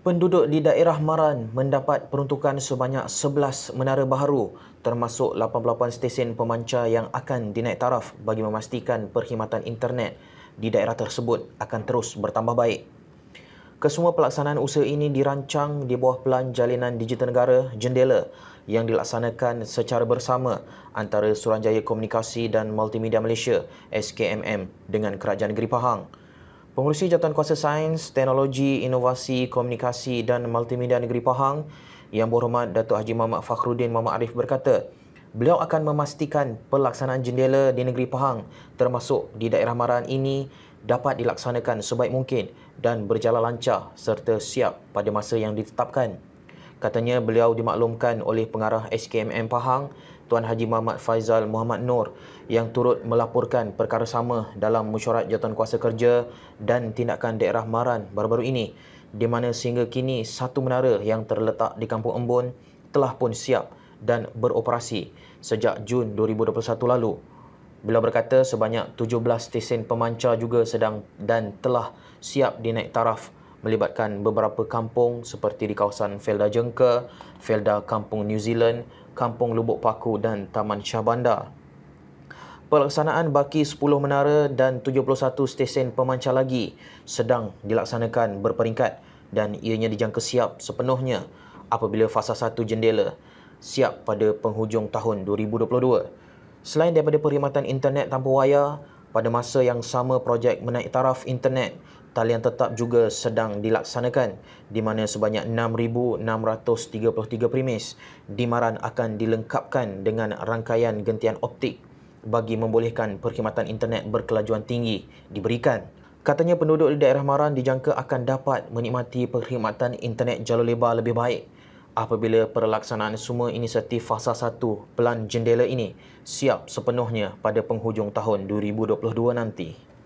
Penduduk di daerah Maran mendapat peruntukan sebanyak 11 menara baru, termasuk 88 stesen pemanca yang akan dinaik taraf bagi memastikan perkhidmatan internet di daerah tersebut akan terus bertambah baik. Kesemua pelaksanaan usaha ini dirancang di bawah pelan jalinan digital negara Jendela yang dilaksanakan secara bersama antara Suruhanjaya Komunikasi dan Multimedia Malaysia SKMM dengan Kerajaan Negeri Pahang. Pengurusi Jawatan Kuasa Sains, Teknologi, Inovasi, Komunikasi dan Multimedia Negeri Pahang yang berhormat Datuk Haji Muhammad Fakhruddin Muhammad Arif berkata, beliau akan memastikan pelaksanaan jendela di Negeri Pahang termasuk di daerah Maran ini dapat dilaksanakan sebaik mungkin dan berjalan lancar serta siap pada masa yang ditetapkan. Katanya beliau dimaklumkan oleh pengarah SKMM Pahang, Tuan Haji Muhammad Faizal Muhammad Nur yang turut melaporkan perkara sama dalam mesyuarat jawatan kuasa kerja dan tindakan daerah Maran baru-baru ini di mana sehingga kini satu menara yang terletak di Kampung Embun telah pun siap dan beroperasi sejak Jun 2021 lalu. Beliau berkata sebanyak 17 stesen pemancar juga sedang dan telah siap dinaik taraf taraf melibatkan beberapa kampung seperti di kawasan Felda Jengka, Felda Kampung New Zealand, Kampung Lubuk Paku dan Taman Shah Bandar. Pelaksanaan baki 10 menara dan 71 stesen pemancar lagi sedang dilaksanakan berperingkat dan ianya dijangka siap sepenuhnya apabila fasa 1 jendela siap pada penghujung tahun 2022. Selain daripada perkhidmatan internet tanpa wayar, pada masa yang sama, projek menaik taraf internet talian tetap juga sedang dilaksanakan di mana sebanyak 6,633 primis dimaran akan dilengkapkan dengan rangkaian gentian optik bagi membolehkan perkhidmatan internet berkelajuan tinggi diberikan. Katanya penduduk di daerah Maran dijangka akan dapat menikmati perkhidmatan internet jalur lebar lebih baik apabila perlaksanaan semua inisiatif fasa 1 pelan jendela ini siap sepenuhnya pada penghujung tahun 2022 nanti.